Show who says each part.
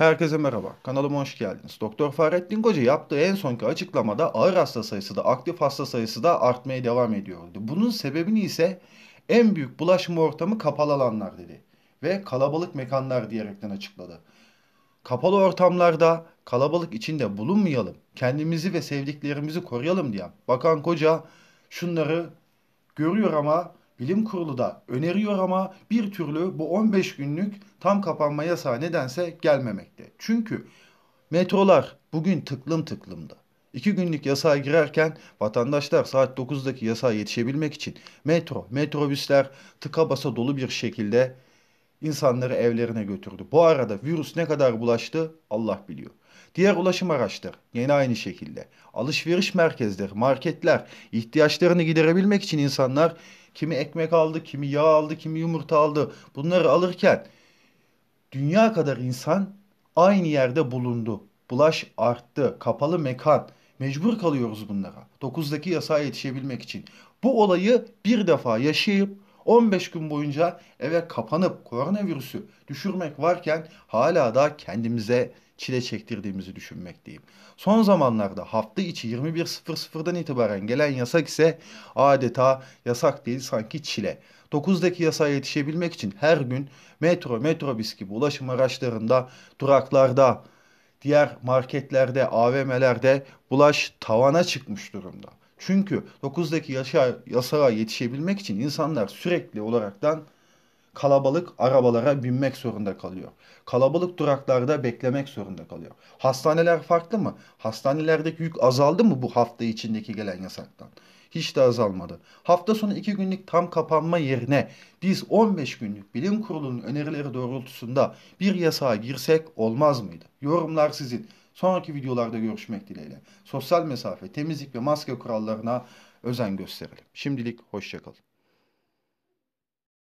Speaker 1: Herkese merhaba, kanalıma hoş geldiniz. Doktor Fahrettin Koca yaptığı en sonki açıklamada ağır hasta sayısı da aktif hasta sayısı da artmaya devam ediyordu. Bunun sebebini ise en büyük bulaşma ortamı kapalı alanlar dedi ve kalabalık mekanlar diyerekten açıkladı. Kapalı ortamlarda kalabalık içinde bulunmayalım, kendimizi ve sevdiklerimizi koruyalım diye Bakan Koca şunları görüyor ama Bilim kurulu da öneriyor ama bir türlü bu 15 günlük tam kapanma yasağı nedense gelmemekte. Çünkü metrolar bugün tıklım tıklımda. 2 günlük yasağa girerken vatandaşlar saat 9'daki yasağa yetişebilmek için metro, metrobüsler tıka basa dolu bir şekilde insanları evlerine götürdü. Bu arada virüs ne kadar bulaştı Allah biliyor. Diğer ulaşım araçları yine aynı şekilde. Alışveriş merkezleri, marketler ihtiyaçlarını giderebilmek için insanlar kimi ekmek aldı, kimi yağ aldı, kimi yumurta aldı. Bunları alırken dünya kadar insan aynı yerde bulundu. Bulaş arttı. Kapalı mekan. Mecbur kalıyoruz bunlara. 9'daki yasaya yetişebilmek için. Bu olayı bir defa yaşayıp 15 gün boyunca eve kapanıp koronavirüsü düşürmek varken hala da kendimize çile çektirdiğimizi düşünmekteyim. Son zamanlarda hafta içi 21.00'dan itibaren gelen yasak ise adeta yasak değil sanki çile. 9'daki yasaya yetişebilmek için her gün metro, metrobüs gibi ulaşım araçlarında, duraklarda, diğer marketlerde, AVM'lerde bulaş tavana çıkmış durumda. Çünkü 9'daki yaşa, yasağa yetişebilmek için insanlar sürekli olaraktan kalabalık arabalara binmek zorunda kalıyor. Kalabalık duraklarda beklemek zorunda kalıyor. Hastaneler farklı mı? Hastanelerdeki yük azaldı mı bu hafta içindeki gelen yasaktan? Hiç de azalmadı. Hafta sonu 2 günlük tam kapanma yerine biz 15 günlük bilim kurulunun önerileri doğrultusunda bir yasağa girsek olmaz mıydı? Yorumlar sizin. Sonraki videolarda görüşmek dileğiyle. Sosyal mesafe, temizlik ve maske kurallarına özen gösterelim. Şimdilik hoşçakalın.